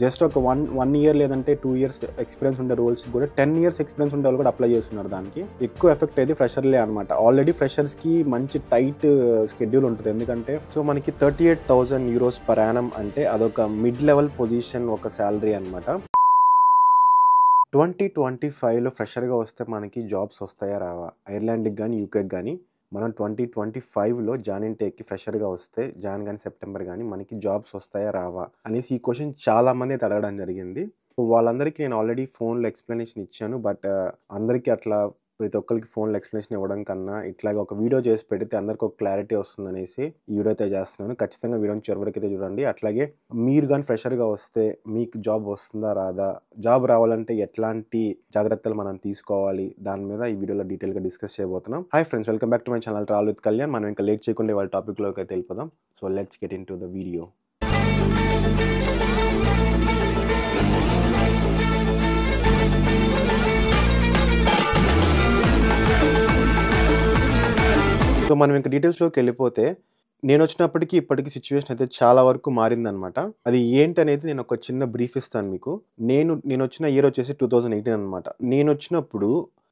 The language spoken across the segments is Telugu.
జస్ట్ ఒక వన్ వన్ ఇయర్ లేదంటే టూ ఇయర్స్ ఎక్స్పీరియన్స్ ఉండే రోల్స్ కూడా టెన్ ఇయర్స్ ఎక్స్పీరియన్స్ ఉండే వాళ్ళు కూడా అప్లై చేస్తున్నారు దానికి ఎక్కువ ఎఫెక్ట్ అయితే ఫ్రెషర్లే అనమాట ఆల్రెడీ ఫ్రెషర్స్కి మంచి టైట్ షెడ్యూల్ ఉంటుంది ఎందుకంటే సో మనకి thirty eight thousand euros per annum అంటే అదొక మిడ్ లెవెల్ పొజిషన్ ఒక శాలరీ అనమాట ట్వంటీ ట్వంటీ ఫైవ్లో ఫ్రెషర్గా వస్తే మనకి జాబ్స్ వస్తాయా రావా ఐర్లాండ్కి కానీ యూకేకి కానీ మనం ట్వంటీ ట్వంటీ ఫైవ్లో జాన్ ఇంటేక్కి ఫ్రెషర్గా వస్తే జాన్ కానీ సెప్టెంబర్ కానీ మనకి జాబ్స్ వస్తాయా రావా అనేసి ఈ క్వశ్చన్ చాలామంది అయితే అడగడం జరిగింది వాళ్ళందరికీ నేను ఆల్రెడీ ఫోన్లో ఎక్స్ప్లెనేషన్ ఇచ్చాను బట్ అందరికీ అట్లా ప్రతి ఒక్కరికి ఫోన్లో ఎక్స్ప్లెనేషన్ ఇవ్వడం కన్నా ఇట్లాగే ఒక వీడియో చేసి పెడితే అందరికి ఒక క్లారిటీ వస్తుందనేసి ఈ వీడియో అయితే చేస్తున్నాను ఖచ్చితంగా వీడియోని చివరికి అయితే చూడండి అట్లాగే మీరు కానీ ఫ్రెషర్గా వస్తే మీకు జాబ్ వస్తుందా రాదా జాబ్ రావాలంటే ఎట్లాంటి జాగ్రత్తలు మనం తీసుకోవాలి దాని మీద ఈ వీడియోలో డీటెయిల్గా డిస్కస్ చేయబోతున్నాం hi friends welcome back to my channel roll with Kalyan మనం ఇంకా లేట్ చేయకుండా వాళ్ళ టాపిక్లోకి అయితే వెళ్ళిపోదాం so let's get into the video so మనం ఇంకా డీటెయిల్స్లోకి వెళ్ళిపోతే నేను వచ్చినప్పటికీ ఇప్పటికీ సిచ్యువేషన్ అయితే చాలా వరకు మారిందనమాట అది ఏంటి అనేది నేను ఒక చిన్న బ్రీఫ్ ఇస్తాను మీకు నేను నేను వచ్చిన ఇయర్ వచ్చేసి టూ థౌజండ్ ఎయిటీన్ అనమాట నేను వచ్చినప్పుడు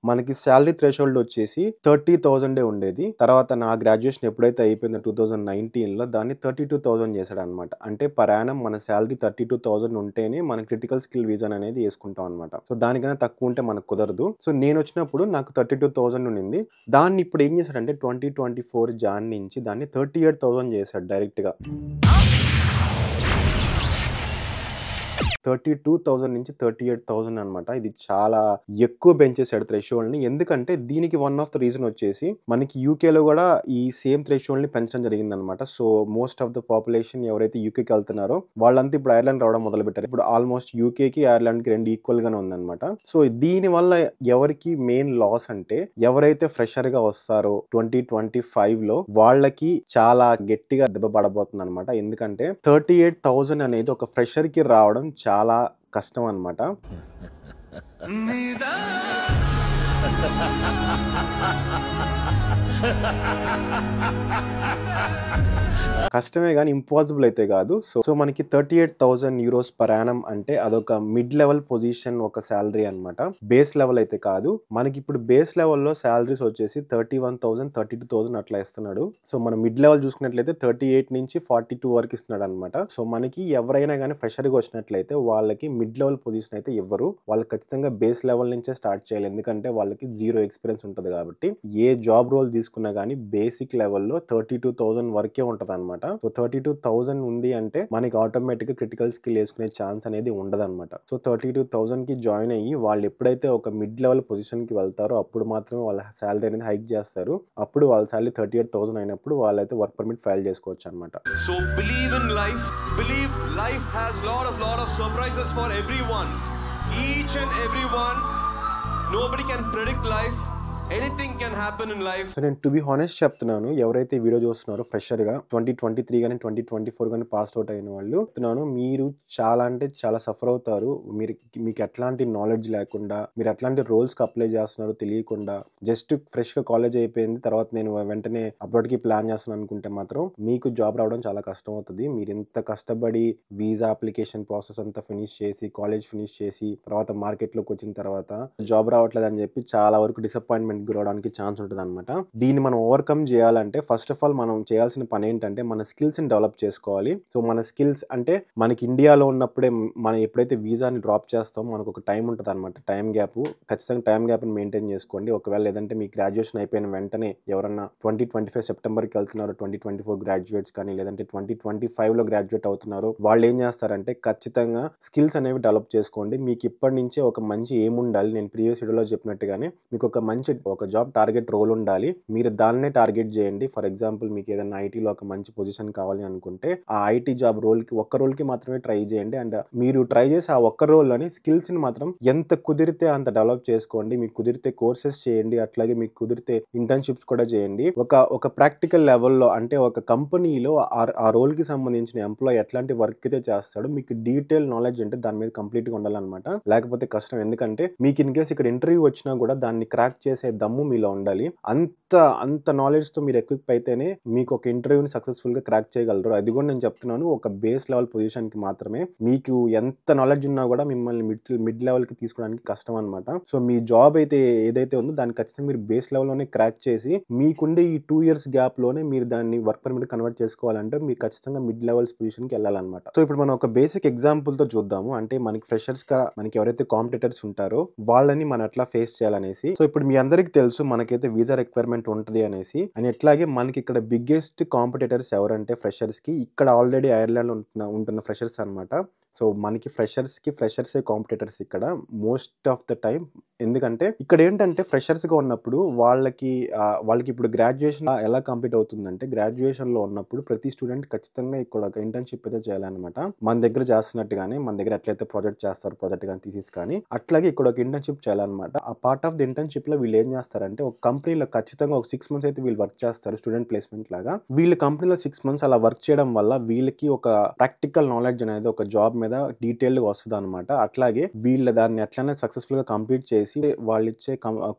మనకి శాలరీ థ్రెషోల్డ్ వచ్చేసి థర్టీ థౌసండ్ ఉండేది తర్వాత నా గ్రాడ్యుయేషన్ ఎప్పుడైతే అయిపోయిందో టూ థౌసండ్ నైన్టీన్లో దాన్ని థర్టీ టూ థౌసండ్ చేశాడు అనమాట అంటే పరాయణం మన శాలరీ థర్టీ టూ థౌసండ్ ఉంటేనే మన క్రిటికల్ స్కిల్ వీజన్ అనేది వేసుకుంటాం అనమాట సో దానికన్నా తక్కువ ఉంటే మనకు కుదరదు సో నేను వచ్చినప్పుడు నాకు థర్టీ టూ థౌసండ్ ఉండింది దాన్ని ఇప్పుడు ఏం చేశాడంటే ట్వంటీ ట్వంటీ ఫోర్ జాన్ నుంచి దాన్ని థర్టీ ఎయిట్ థౌసండ్ చేశాడు డైరెక్ట్గా థర్టీ టూ థౌజండ్ నుంచి థర్టీ ఎయిట్ థౌజండ్ అనమాట ఇది చాలా ఎక్కువ పెంచేసాడు ని ఎందుకంటే దీనికి వన్ ఆఫ్ ద రీజన్ వచ్చేసి మనకి యూకేలో కూడా ఈ సేమ్ ని పెంచడం జరిగిందనమాట so most of the population ఎవరైతే యూకేకి వెళ్తున్నారో వాళ్ళంతా ఇప్పుడు ఐర్లాండ్ రావడం మొదలు పెట్టారు ఇప్పుడు ఆల్మోస్ట్ యూకేకి కి రెండు ఈక్వల్ ఈక్వల్గానే ఉందన్నమాట సో దీని వల్ల ఎవరికి మెయిన్ లాస్ అంటే ఎవరైతే ఫ్రెషర్గా వస్తారో ట్వంటీ ట్వంటీ లో వాళ్ళకి చాలా గట్టిగా దెబ్బ పడబోతుంది అనమాట ఎందుకంటే థర్టీ ఎయిట్ థౌసండ్ అనేది ఒక ఫ్రెషర్ కి రావడం చాలా చాలా కష్టం అనమాట కష్టమే కానీ ఇంపాసిబుల్ అయితే కాదు సో సో మనకి thirty eight thousand euros per annum అంటే అదొక మిడ్ లెవెల్ పొజిషన్ ఒక శాలరీ అనమాట బేస్ లెవెల్ అయితే కాదు మనకి ఇప్పుడు బేస్ లెవెల్లో శాలరీస్ వచ్చేసి thirty one thousand thirty two thousand అట్లా ఇస్తున్నాడు సో మనం మిడ్ లెవెల్ చూసుకున్నట్లయితే థర్టీ ఎయిట్ నుంచి ఫార్టీ టూ వరకు ఇస్తున్నాడు అనమాట సో మనకి ఎవరైనా కానీ ఫ్రెషర్గా వచ్చినట్లయితే వాళ్ళకి మిడ్ లెవెల్ పొజిషన్ అయితే ఇవ్వరు వాళ్ళు ఖచ్చితంగా బేస్ లెవెల్ నుంచే స్టార్ట్ చేయాలి ఎందుకంటే వాళ్ళకి జీరో ఎక్స్పీరియన్స్ ఉంటుంది కాబట్టి ఏ జాబ్ రోల్ తీసుకు తీసుకున్నా కానీ బేసిక్ లెవెల్లో థర్టీ టూ థౌసండ్ వరకే ఉంటుంది అనమాట సో థర్టీ టూ థౌసండ్ ఉంది అంటే మనకి ఆటోమేటిక్ క్రిటికల్ స్కిల్ వేసుకునే ఛాన్స్ అనేది ఉండదన్నమాట సో థర్టీ టూ థౌసండ్కి జాయిన్ అయ్యి వాళ్ళు ఎప్పుడైతే ఒక మిడ్ లెవెల్ పొజిషన్కి వెళ్తారో అప్పుడు మాత్రమే వాళ్ళ శాలరీ అనేది హైక్ చేస్తారు అప్పుడు వాళ్ళ శాలరీ థర్టీ ఎయిట్ థౌసండ్ అయినప్పుడు వాళ్ళైతే వర్క్ పర్మిట్ ఫైల్ చేసుకోవచ్చు అనమాట so believe in life believe life has lot of lot of surprises for one each and everyone nobody can predict life anything can in life so నేను టు బి హానెస్ట్ చెప్తున్నాను ఎవరైతే వీడియో చూస్తున్నారో ఫ్రెషర్ గా ట్వంటీ ట్వంటీ త్రీ కానీ ట్వంటీ ట్వంటీ ఫోర్ కానీ పాస్ అవుట్ అయిన వాళ్ళు చెప్తున్నాను మీరు చాలా అంటే చాలా సఫర్ అవుతారు మీరు మీకు ఎట్లాంటి నాలెడ్జ్ లేకుండా మీరు ఎట్లాంటి రోల్స్ అప్లై చేస్తున్నారో తెలియకుండా జస్ట్ ఫ్రెష్ గా కాలేజ్ అయిపోయింది తర్వాత నేను వెంటనే అబ్రాడ్ కి ప్లాన్ చేస్తాను అనుకుంటే మాత్రం మీకు జాబ్ రావడం చాలా కష్టం అవుతుంది మీరు ఇంత కష్టపడి వీసా అప్లికేషన్ ప్రాసెస్ అంతా ఫినిష్ చేసి కాలేజ్ ఫినిష్ చేసి తర్వాత మార్కెట్లోకి వచ్చిన తర్వాత జాబ్ రావట్లేదు అని చెప్పి చాలా వరకు డిసప్పాయింట్మెంట్ డిసప్పాయింట్మెంట్ గురవడానికి ఛాన్స్ ఉంటుంది అనమాట దీన్ని మనం ఓవర్కమ్ చేయాలంటే ఫస్ట్ ఆఫ్ ఆల్ మనం చేయాల్సిన పని ఏంటంటే మన స్కిల్స్ని డెవలప్ చేసుకోవాలి సో మన స్కిల్స్ అంటే మనకి ఇండియాలో ఉన్నప్పుడే మనం ఎప్పుడైతే వీసాని డ్రాప్ చేస్తామో మనకు ఒక టైం ఉంటుంది అనమాట టైం గ్యాప్ ఖచ్చితంగా టైం గ్యాప్ని మెయింటైన్ చేసుకోండి ఒకవేళ లేదంటే మీ గ్రాడ్యుయేషన్ అయిపోయిన వెంటనే ఎవరన్నా ట్వంటీ ట్వంటీ ఫైవ్ సెప్టెంబర్కి వెళ్తున్నారు ట్వంటీ ట్వంటీ ఫోర్ గ్రాడ్యుయేట్స్ కానీ లేదంటే ట్వంటీ ట్వంటీ ఫైవ్లో గ్రాడ్యుయేట్ అవుతున్నారు వాళ్ళు ఏం చేస్తారంటే ఖచ్చితంగా స్కిల్స్ అనేవి డెవలప్ చేసుకోండి మీకు ఇప్పటి నుంచే ఒక మంచి ఏముండాలి నేను ప్రీవియస్ వీడియోలో చెప్పినట్టుగానే మీకు ఒక మంచి ఒక జాబ్ టార్గెట్ రోల్ ఉండాలి మీరు దాన్నే టార్గెట్ చేయండి ఫర్ ఎగ్జాంపుల్ మీకు ఏదైనా ఐటీలో ఒక మంచి పొజిషన్ కావాలి అనుకుంటే ఆ ఐటీ జాబ్ రోల్కి ఒక్క రోల్కి మాత్రమే ట్రై చేయండి అండ్ మీరు ట్రై చేసి ఆ ఒక్క రోల్లోని స్కిల్స్ని మాత్రం ఎంత కుదిరితే అంత డెవలప్ చేసుకోండి మీకు కుదిరితే కోర్సెస్ చేయండి అట్లాగే మీకు కుదిరితే ఇంటర్న్షిప్స్ కూడా చేయండి ఒక ఒక ప్రాక్టికల్ లెవెల్లో అంటే ఒక కంపెనీలో ఆ రోల్కి సంబంధించిన ఎంప్లాయ్ ఎట్లాంటి వర్క్ అయితే చేస్తాడో మీకు డీటెయిల్ నాలెడ్జ్ అంటే దాని మీద కంప్లీట్గా ఉండాలన్నమాట లేకపోతే కష్టం ఎందుకంటే మీకు ఇన్ కేసు ఇక్కడ ఇంటర్వ్యూ వచ్చినా కూడా దాన్ని క్రాక్ చేసే దమ్ము మీలో ఉండాలి అంత అంత నాలెడ్జ్తో మీరు ఎక్విప్ అయితేనే మీకు ఒక ఇంటర్వ్యూని సక్సెస్ఫుల్గా క్రాక్ చేయగలరు అది కూడా నేను చెప్తున్నాను ఒక బేస్ లెవెల్ పొజిషన్కి మాత్రమే మీకు ఎంత నాలెడ్జ్ ఉన్నా కూడా మిమ్మల్ని మిడ్ మిడ్ లెవెల్కి తీసుకోవడానికి కష్టం అనమాట సో మీ జాబ్ అయితే ఏదైతే ఉందో దాన్ని ఖచ్చితంగా మీరు బేస్ లెవెల్లోనే క్రాక్ చేసి మీకుండే ఈ టూ ఇయర్స్ గ్యాప్లోనే మీరు దాన్ని వర్క్ పర్మిట్ కన్వర్ట్ చేసుకోవాలంటే మీరు ఖచ్చితంగా మిడ్ లెవెల్స్ పొజిషన్కి వెళ్ళాలన్నమాట సో ఇప్పుడు మనం ఒక బేసిక్ ఎగ్జాంపుల్తో చూద్దాము అంటే మనకి ఫ్రెషర్స్గా మనకి ఎవరైతే కాంపిటేటర్స్ ఉంటారో వాళ్ళని మనం ఎట్లా ఫేస్ చేయాలనేసి సో ఇప్పుడు మీ అందరికి అందరికి తెలుసు మనకైతే వీసా రిక్వైర్మెంట్ ఉంటుంది అనేసి అండ్ ఎట్లాగే మనకి ఇక్కడ బిగ్గెస్ట్ కాంపిటేటర్స్ ఎవరంటే ఫ్రెషర్స్ కి ఇక్కడ ఆల్రెడీ ఐర్లాండ్ ఉంటున్న ఉంటున్న ఫ్రెషర్స్ అనమాట సో మనకి ఫ్రెషర్స్కి ఫ్రెషర్సే కాంపిటేటర్స్ ఇక్కడ మోస్ట్ ఆఫ్ ద టైం ఎందుకంటే ఇక్కడ ఏంటంటే ఫ్రెషర్స్గా ఉన్నప్పుడు వాళ్ళకి వాళ్ళకి ఇప్పుడు గ్రాడ్యుయేషన్ ఎలా కంప్లీట్ అవుతుందంటే గ్రాడ్యుయేషన్లో ఉన్నప్పుడు ప్రతి స్టూడెంట్ ఖచ్చితంగా ఇక్కడ ఒక ఇంటర్న్షిప్ అయితే చేయాలన్నమాట మన దగ్గర చేస్తున్నట్టుగానే మన దగ్గర ఎట్లయితే ప్రాజెక్ట్ చేస్తారు ప్రాజెక్ట్ కానీ తీసేసి కానీ అట్లాగే ఇక్కడ ఒక ఇంటర్న్షిప్ చేయాలన్నమాట ఆ పార్ట్ ఆఫ్ ది ఇంటర్న్షిప్లో వీళ్ళు ఏం చేస్తారంటే ఒక కంపెనీలో ఖచ్చితంగా ఒక సిక్స్ మంత్స్ అయితే వీళ్ళు వర్క్ చేస్తారు స్టూడెంట్ ప్లేస్మెంట్ లాగా వీళ్ళు కంపెనీలో సిక్స్ మంత్స్ అలా వర్క్ చేయడం వల్ల వీళ్ళకి ఒక ప్రాక్టికల్ నాలెడ్జ్ అనేది ఒక జాబ్ మీద డీటెయిల్డ్గా వస్తుంది అనమాట అట్లాగే వీళ్ళ దాన్ని ఎట్లనే సక్సెస్ఫుల్గా కంప్లీట్ చేసి వాళ్ళు ఇచ్చే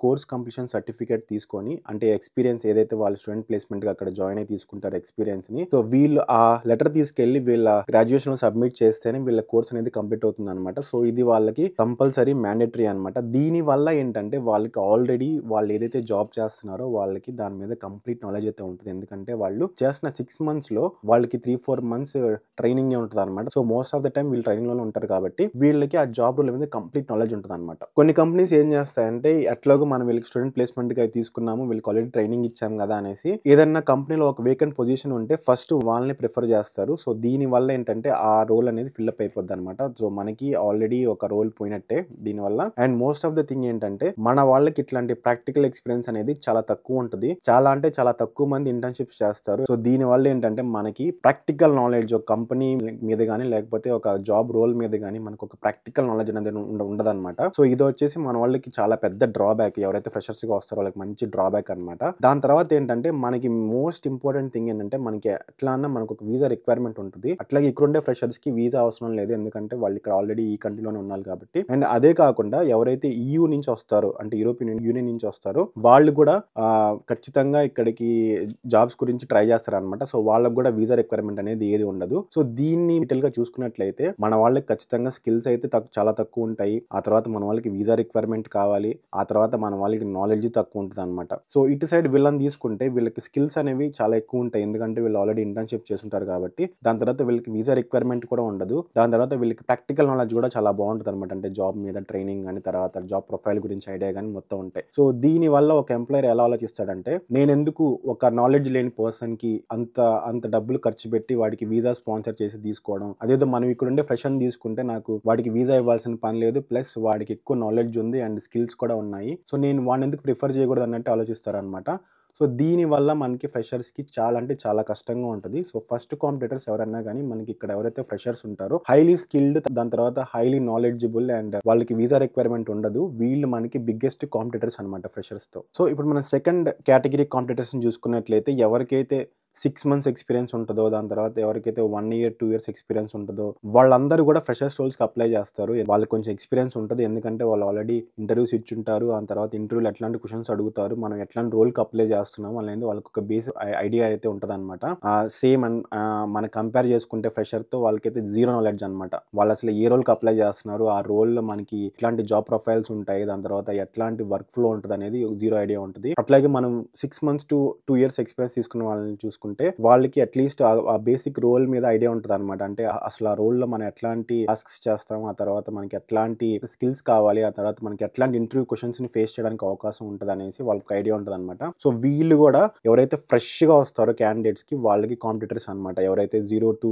కోర్స్ కంప్లీషన్ సర్టిఫికేట్ తీసుకొని అంటే ఎక్స్పీరియన్స్ ఏదైతే వాళ్ళు స్టూడెంట్ ప్లేస్మెంట్గా అక్కడ జాయిన్ అయి తీసుకుంటారు ఎక్స్పీరియన్స్ని సో వీళ్ళు ఆ లెటర్ తీసుకెళ్లి వీళ్ళ గ్రాడ్యుయేషన్ సబ్మిట్ చేస్తేనే వీళ్ళ కోర్స్ అనేది కంప్లీట్ అవుతుంది అనమాట సో ఇది వాళ్ళకి కంపల్సరీ మ్యాండేటరీ అనమాట దీని వల్ల ఏంటంటే వాళ్ళకి ఆల్రెడీ వాళ్ళు ఏదైతే జాబ్ చేస్తున్నారో వాళ్ళకి దాని మీద కంప్లీట్ నాలెడ్జ్ అయితే ఉంటుంది ఎందుకంటే వాళ్ళు చేసిన సిక్స్ మంత్స్లో వాళ్ళకి త్రీ ఫోర్ మంత్స్ ట్రైనింగ్ ఉంటుంది అనమాట so most of the time వీళ్ళు లోనే ఉంటారు కాబట్టి వీళ్ళకి ఆ జాబ్ రోల్ మీద కంప్లీట్ నాలెడ్జ్ ఉంటుంది అనమాట కొన్ని కంపెనీస్ ఏం చేస్తాయంటే ఎట్లాగో మనం వీళ్ళకి స్టూడెంట్ ప్లేస్మెంట్కి అయితే తీసుకున్నాము వీళ్ళకి ఆల్రెడీ ట్రైనింగ్ ఇచ్చాం కదా అనేసి ఏదన్నా కంపెనీలో ఒక వేకెంట్ పొజిషన్ ఉంటే ఫస్ట్ వాళ్ళని ప్రిఫర్ చేస్తారు సో దీని వల్ల ఏంటంటే ఆ రోల్ అనేది ఫిల్అప్ అయిపోద్ది అనమాట సో మనకి ఆల్రెడీ ఒక రోల్ పోయినట్టే దీనివల్ల and most of the thing ఏంటంటే మన వాళ్ళకి ఇట్లాంటి ప్రాక్టికల్ ఎక్స్పీరియన్స్ అనేది చాలా తక్కువ ఉంటుంది చాలా అంటే చాలా తక్కువ మంది ఇంటర్న్షిప్స్ చేస్తారు సో దీని వల్ల ఏంటంటే మనకి ప్రాక్టికల్ నాలెడ్జ్ ఒక కంపెనీ మీద కానీ లేకపోతే ఒక జాబ్ రోల్ మీద కానీ మనకు ఒక ప్రాక్టికల్ నాలెడ్జ్ అనేది అనమాట సో ఇది వచ్చేసి మన వాళ్ళకి చాలా పెద్ద డ్రాబ్యాక్ ఎవరైతే ఫ్రెషర్స్గా వస్తారో వాళ్ళకి మంచి డ్రాబ్యాక్ అనమాట దాని తర్వాత ఏంటంటే మనకి మోస్ట్ ఇంపార్టెంట్ థింగ్ ఏంటంటే మనకి ఎట్లా అన్న మనకు ఒక వీసా రిక్వైర్మెంట్ ఉంటుంది అట్లాగే ఇక్కడుండే కి వీసా అవసరం లేదు ఎందుకంటే వాళ్ళు ఇక్కడ ఆల్రెడీ ఈ కంట్రీలోనే ఉన్నారు కాబట్టి అండ్ అదే కాకుండా ఎవరైతే ఈయూ నుంచి వస్తారో అంటే యూరోపియన్ యూనియన్ నుంచి వస్తారో వాళ్ళు కూడా ఖచ్చితంగా ఇక్కడికి జాబ్స్ గురించి ట్రై చేస్తారనమాట సో వాళ్ళకు కూడా వీసా రిక్వైర్మెంట్ అనేది ఏది ఉండదు సో దీన్ని గా చూసుకున్నట్లయితే మన వాళ్ళకి ఖచ్చితంగా స్కిల్స్ అయితే చాలా తక్కువ ఉంటాయి ఆ తర్వాత మన వాళ్ళకి వీసా రిక్వైర్మెంట్ కావాలి ఆ తర్వాత మన వాళ్ళకి నాలెడ్జ్ తక్కువ ఉంటుంది అనమాట సో ఇటు సైడ్ వీళ్ళని తీసుకుంటే వీళ్ళకి స్కిల్స్ అనేవి చాలా ఎక్కువ ఉంటాయి ఎందుకంటే వీళ్ళు ఆల్రెడీ ఇంటర్న్షిప్ చేస్తుంటారు కాబట్టి దాని తర్వాత వీళ్ళకి వీసా రిక్వైర్మెంట్ కూడా ఉండదు దాని తర్వాత వీళ్ళకి ప్రాక్టికల్ నాలెడ్జ్ కూడా చాలా బాగుంటుంది అనమాట అంటే జాబ్ మీద ట్రైనింగ్ కానీ తర్వాత జాబ్ ప్రొఫైల్ గురించి ఐడియా కానీ మొత్తం ఉంటాయి సో దీని వల్ల ఒక ఎంప్లాయర్ ఎలా ఆలోచిస్తాడంటే నేను ఎందుకు ఒక నాలెడ్జ్ లేని పర్సన్ కి అంత అంత డబ్బులు ఖర్చు పెట్టి వాడికి వీసా స్పాన్సర్ చేసి తీసుకోవడం అదేదో మనం ఇక్కడ ఉండే ఫ్రెషర్ని తీసుకుంటే నాకు వాడికి వీసా ఇవ్వాల్సిన పని లేదు ప్లస్ వాడికి ఎక్కువ నాలెడ్జ్ ఉంది అండ్ స్కిల్స్ కూడా ఉన్నాయి సో నేను వాడిని ఎందుకు ప్రిఫర్ చేయకూడదు అన్నట్టు ఆలోచిస్తారనమాట సో దీనివల్ల మనకి ఫ్రెషర్స్కి చాలా అంటే చాలా కష్టంగా ఉంటుంది సో ఫస్ట్ కాంపిటేటర్స్ ఎవరన్నా కానీ మనకి ఇక్కడ ఎవరైతే ఫ్రెషర్స్ ఉంటారో హైలీ స్కిల్డ్ దాని తర్వాత హైలీ నాలెడ్జిబుల్ అండ్ వాళ్ళకి వీసా రిక్వైర్మెంట్ ఉండదు వీళ్ళు మనకి బిగ్గెస్ట్ కాంపిటేటర్స్ అనమాట ఫ్రెషర్స్తో సో ఇప్పుడు మనం సెకండ్ కేటగిరీ కాంపిటేటర్స్ని చూసుకున్నట్లయితే ఎవరికైతే సిక్స్ మంత్స్ ఎక్స్పీరియన్స్ ఉంటుందో దాని తర్వాత ఎవరికైతే one year two years experience ఉంటుందో వాళ్ళందరూ కూడా ఫ్రెషర్స్ రోల్స్కి అప్లై చేస్తారు వాళ్ళకి కొంచెం ఎక్స్పీరియన్స్ ఉంటుంది ఎందుకంటే వాళ్ళు ఆల్రెడీ ఇంటర్వ్యూస్ ఇచ్చుంటారు ఆ తర్వాత ఇంటర్వ్యూలు ఎట్లాంటి క్వశ్చన్స్ అడుగుతారు మనం ఎట్లాంటి రోల్కి అప్లై చేస్తున్నాం అనేది వాళ్ళకి ఒక బేస్ ఐడియా అయితే ఉంటుంది అనమాట సేమ్ మనం కంపేర్ చేసుకుంటే ఫ్రెషర్తో వాళ్ళకైతే జీరో నాలెడ్జ్ అనమాట వాళ్ళు అసలు ఏ రోల్కి అప్లై చేస్తున్నారు ఆ రోల్లో మనకి ఎట్లాంటి జాబ్ ప్రొఫైల్స్ ఉంటాయి దాని తర్వాత ఎట్లాంటి వర్క్ ఫ్లో ఉంటుంది అనేది జీరో ఐడియా ఉంటుంది అట్లాగే మనం six months to two years experience తీసుకున్న వాళ్ళని చూసుకుంటే చేసుకుంటే వాళ్ళకి అట్లీస్ట్ ఆ బేసిక్ రోల్ మీద ఐడియా ఉంటుంది అనమాట అంటే అసలు ఆ రోల్లో మనం ఎట్లాంటి టాస్క్స్ చేస్తాం ఆ తర్వాత మనకి ఎట్లాంటి స్కిల్స్ కావాలి ఆ తర్వాత మనకి ఎట్లాంటి ఇంటర్వ్యూ క్వశ్చన్స్ ని ఫేస్ చేయడానికి అవకాశం ఉంటుంది అనేసి వాళ్ళకి ఐడియా ఉంటుంది అనమాట సో వీళ్ళు కూడా ఎవరైతే ఫ్రెష్ గా వస్తారో క్యాండిడేట్స్ కి వాళ్ళకి కాంపిటేటర్స్ అనమాట ఎవరైతే zero to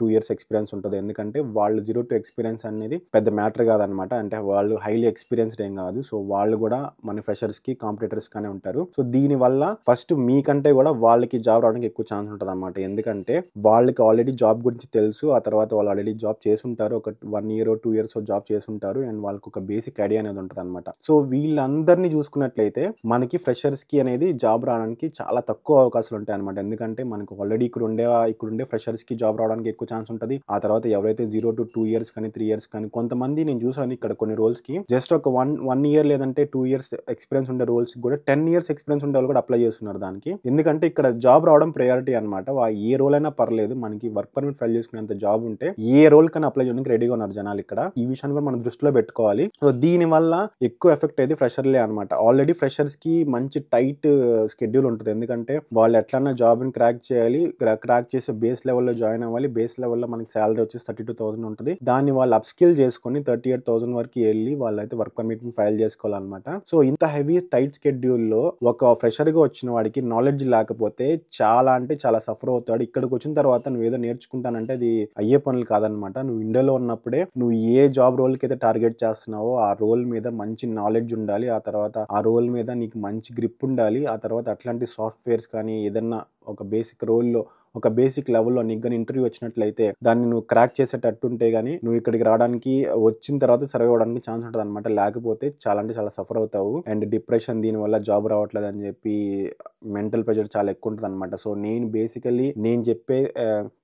two years experience ఉంటుంది ఎందుకంటే వాళ్ళు జీరో టు ఎక్స్పీరియన్స్ అనేది పెద్ద మ్యాటర్ కాదనమాట అంటే వాళ్ళు హైలీ ఎక్స్పీరియన్స్డ్ ఏం కాదు సో వాళ్ళు కూడా మన ఫ్రెషర్స్ కి కాంపిటేటర్స్ గానే ఉంటారు సో దీని వల్ల ఫస్ట్ మీకంటే కూడా వాళ్ళకి జాబ్ రావడానికి ఎక్కువ ఛాన్స్ ఉంటుంది అనమాట ఎందుకంటే వాళ్ళకి ఆల్రెడీ జాబ్ గురించి తెలుసు ఆ తర్వాత వాళ్ళు ఆల్రెడీ జాబ్ చేసుంటారు ఒక one year two years job చేసుంటారు అండ్ వాళ్ళకి ఒక బేసిక్ ఐడియా అనేది ఉంటుంది అనమాట సో వీళ్ళందరినీ చూసుకున్నట్లయితే మనకి ఫ్రెషర్స్ కి అనేది జాబ్ రావడానికి చాలా తక్కువ అవకాశాలు ఉంటాయి అనమాట ఎందుకంటే మనకు ఆల్రెడీ ఇక్కడ ఉండే ఇక్కడ ఉండే ఫ్రెషర్స్ కి జాబ్ రావడానికి ఎక్కువ ఛాన్స్ ఉంటుంది ఆ తర్వాత ఎవరైతే జీరో టు టూ ఇయర్స్ కానీ త్రీ ఇయర్స్ కానీ కొంతమంది నేను చూసాను ఇక్కడ కొన్ని కి జస్ట్ ఒక వన్ వన్ ఇయర్ లేదంటే టూ ఇయర్స్ ఎక్స్పీరియన్స్ ఉండే రోల్స్ కూడా టెన్ ఇయర్స్ ఎక్స్పీరియన్స్ ఉండే వాళ్ళు కూడా అప్లై చేస్తున్నారు దానికి ఎందుకంటే ఇక్కడ జాబ్ రావడం ప్రయారిటీ అనమాట ఏ రోల్ అయినా పర్లేదు మనకి వర్క్ పర్మిట్ ఫైల్ చేసుకునేంత జాబ్ ఉంటే ఏ రోల్ కన్నా అప్లై చేయడానికి రెడీగా ఉన్నారు జనాలు ఇక్కడ ఈ విషయాన్ని కూడా మనం దృష్టిలో పెట్టుకోవాలి సో దీని వల్ల ఎక్కువ ఎఫెక్ట్ అయితే ఫ్రెషర్లే అనమాట ఆల్రెడీ ఫ్రెషర్స్ కి మంచి టైట్ షెడ్యూల్ ఉంటుంది ఎందుకంటే వాళ్ళు ఎట్లన్నా ని క్రాక్ చేయాలి క్రాక్ చేసి బేస్ లెవెల్లో జాయిన్ అవ్వాలి బేస్ లెవెల్లో మనకి శాలరీ వచ్చేసి థర్టీ టూ థౌసండ్ ఉంటుంది దాన్ని వాళ్ళు అప్స్కిల్ చేసుకుని థర్టీ ఎయిట్ థౌసండ్ వరకు వెళ్ళి వాళ్ళైతే వర్క్ పర్మిట్ ఫైల్ చేసుకోవాలన్నమాట సో ఇంత హెవీ టైట్ స్కెడ్యూల్లో ఒక ఫ్రెషర్గా వచ్చిన వాడికి నాలెడ్జ్ లేకపోతే చాలా అంటే చాలా సఫర్ అవుతాడు ఇక్కడికి వచ్చిన తర్వాత నువ్వు ఏదో నేర్చుకుంటానంటే అది అయ్యే పనులు కాదనమాట నువ్వు ఇండియాలో ఉన్నప్పుడే నువ్వు ఏ జాబ్ రోల్కి అయితే టార్గెట్ చేస్తున్నావో ఆ రోల్ మీద మంచి నాలెడ్జ్ ఉండాలి ఆ తర్వాత ఆ రోల్ మీద నీకు మంచి గ్రిప్ ఉండాలి ఆ తర్వాత అట్లాంటి సాఫ్ట్వేర్స్ కానీ ఏదన్నా ఒక బేసిక్ రోల్లో ఒక బేసిక్ లెవెల్లో నీకు కానీ ఇంటర్వ్యూ వచ్చినట్లయితే దాన్ని నువ్వు క్రాక్ చేసేటట్టుంటే కానీ నువ్వు ఇక్కడికి రావడానికి వచ్చిన తర్వాత సర్వే అవ్వడానికి ఛాన్స్ ఉంటుంది అనమాట లేకపోతే చాలా అంటే చాలా సఫర్ అవుతావు అండ్ డిప్రెషన్ దీనివల్ల జాబ్ రావట్లేదు అని చెప్పి మెంటల్ ప్రెషర్ చాలా ఎక్కువ ఉంటుంది అనమాట సో నేను బేసికలీ నేను చెప్పే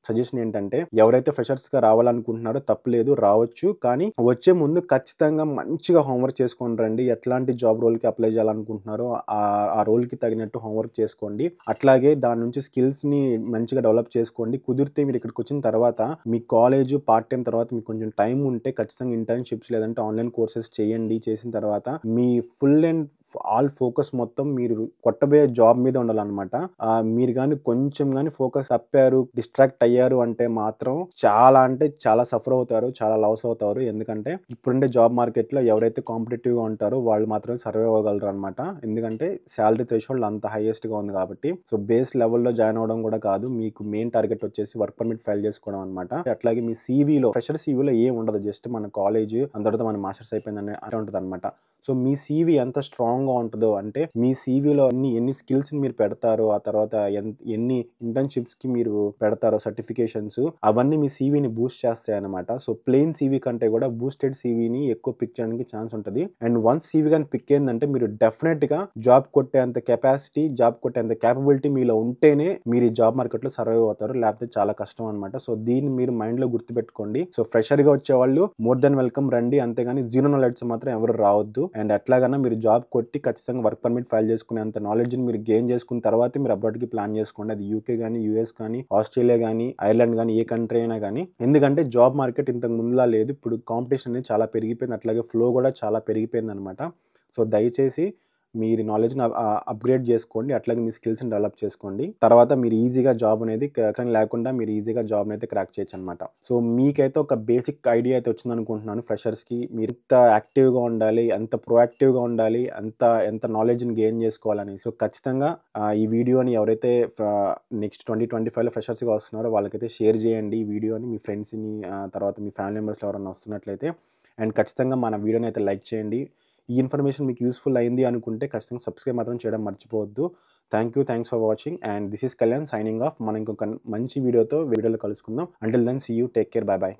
సజెషన్ ఏంటంటే ఎవరైతే ఫ్రెషర్స్గా రావాలనుకుంటున్నారో తప్పలేదు రావచ్చు కానీ వచ్చే ముందు ఖచ్చితంగా మంచిగా హోంవర్క్ చేసుకొని రండి ఎట్లాంటి జాబ్ రోల్కి అప్లై చేయాలనుకుంటున్నారో ఆ రోల్కి తగినట్టు హోంవర్క్ చేసుకోండి అట్లాగే దాని మంచి స్కిల్స్ని మంచిగా డెవలప్ చేసుకోండి కుదిరితే మీరు ఇక్కడికి వచ్చిన తర్వాత మీ కాలేజ్ పార్ట్ టైం తర్వాత మీకు కొంచెం టైం ఉంటే ఖచ్చితంగా ఇంటర్న్షిప్స్ లేదంటే ఆన్లైన్ కోర్సెస్ చేయండి చేసిన తర్వాత మీ ఫుల్ అండ్ ఆల్ ఫోకస్ మొత్తం మీరు కొట్టబోయే జాబ్ మీద ఉండాలన్నమాట మీరు కానీ కొంచెం కానీ ఫోకస్ తప్పారు డిస్ట్రాక్ట్ అయ్యారు అంటే మాత్రం చాలా అంటే చాలా సఫర్ అవుతారు చాలా లాస్ అవుతారు ఎందుకంటే ఇప్పుడుండే జాబ్ మార్కెట్లో ఎవరైతే కాంపిటేటివ్గా ఉంటారో వాళ్ళు మాత్రమే సర్వే అవ్వగలరు అనమాట ఎందుకంటే శాలరీ థ్రెషోల్డ్ అంత హైయెస్ట్గా ఉంది కాబట్టి సో బేస్ లెవెల్ స్కూల్లో జాయిన్ అవడం కూడా కాదు మీకు మెయిన్ టార్గెట్ వచ్చేసి వర్క్ పర్మిట్ ఫైల్ చేసుకోవడం అనమాట అట్లాగే మీ సీవీలో ఫ్రెషర్ సీవీలో ఏం ఉండదు జస్ట్ మన కాలేజ్ అందరితో మన మాస్టర్స్ అయిపోయిందని అలా ఉంటుంది అనమాట సో మీ సీవీ ఎంత స్ట్రాంగ్గా ఉంటుందో అంటే మీ సీవీలో అన్ని ఎన్ని స్కిల్స్ మీరు పెడతారు ఆ తర్వాత ఎన్ని ఇంటర్న్షిప్స్కి మీరు పెడతారు సర్టిఫికేషన్స్ అవన్నీ మీ సీవీని బూస్ట్ చేస్తాయి అనమాట సో ప్లెయిన్ సీవీ కంటే కూడా బూస్టెడ్ సీవీని ఎక్కువ పిక్ చేయడానికి ఛాన్స్ ఉంటుంది అండ్ వన్స్ సీవీ కానీ పిక్ ఏంటంటే మీరు డెఫినెట్గా జాబ్ కొట్టేంత కెపాసిటీ జాబ్ కొట్టేంత క్యాపబిలిటీ మీలో ఉంటే ఉంటేనే మీరు ఈ జాబ్ మార్కెట్లో సర్వైవ్ అవుతారు లేకపోతే చాలా కష్టం అనమాట సో దీన్ని మీరు మైండ్లో గుర్తుపెట్టుకోండి సో ఫ్రెషర్గా వచ్చేవాళ్ళు మోర్ దెన్ వెల్కమ్ రండి అంతేగాని జీరో నాలెడ్జ్ మాత్రం ఎవరు రావద్దు అండ్ ఎట్లాగైనా మీరు జాబ్ కొట్టి ఖచ్చితంగా వర్క్ పర్మిట్ ఫైల్ చేసుకునే అంత నాలెడ్జ్ని మీరు గెయిన్ చేసుకున్న తర్వాత మీరు కి ప్లాన్ చేసుకోండి అది యూకే కానీ యూఎస్ కానీ ఆస్ట్రేలియా కానీ ఐర్లాండ్ కానీ ఏ కంట్రీ అయినా కానీ ఎందుకంటే జాబ్ మార్కెట్ ఇంతకు ముందులా లేదు ఇప్పుడు కాంపిటీషన్ అనేది చాలా పెరిగిపోయింది అట్లాగే ఫ్లో కూడా చాలా పెరిగిపోయింది అనమాట సో దయచేసి మీరు నాలెడ్జ్ని అప్గ్రేడ్ uh, చేసుకోండి అట్లాగే మీ స్కిల్స్ని డెవలప్ చేసుకోండి తర్వాత మీరు ఈజీగా జాబ్ అనేది కానీ లేకుండా మీరు ఈజీగా జాబ్ని అయితే క్రాక్ చేయొచ్చు అనమాట సో మీకైతే ఒక బేసిక్ ఐడియా అయితే వచ్చింది అనుకుంటున్నాను ఫ్రెషర్స్కి మీరు ఎంత యాక్టివ్గా ఉండాలి ఎంత ప్రొయాక్టివ్గా ఉండాలి అంత ఎంత నాలెడ్జ్ని గెయిన్ చేసుకోవాలని సో ఖచ్చితంగా ఈ వీడియోని ఎవరైతే నెక్స్ట్ ట్వంటీ ట్వంటీ ఫైవ్లో ఫ్రెషర్స్గా వస్తున్నారో వాళ్ళకైతే షేర్ చేయండి ఈ వీడియోని మీ ఫ్రెండ్స్ని తర్వాత మీ ఫ్యామిలీ మెంబర్స్లో ఎవరైనా వస్తున్నట్లయితే అండ్ ఖచ్చితంగా మన వీడియోని అయితే లైక్ చేయండి ఈ ఇన్ఫర్మేషన్ మీకు యూస్ఫుల్ అయింది అనుకుంటే ఖచ్చితంగా సబ్స్క్రైబ్ మాత్రం చేయడం మర్చిపోవద్దు thank you thanks for watching and this is Kalyan signing off మనం ఇంకొక మంచి వీడియోతో వీడియోలో కలుసుకుందాం until then see you take care bye bye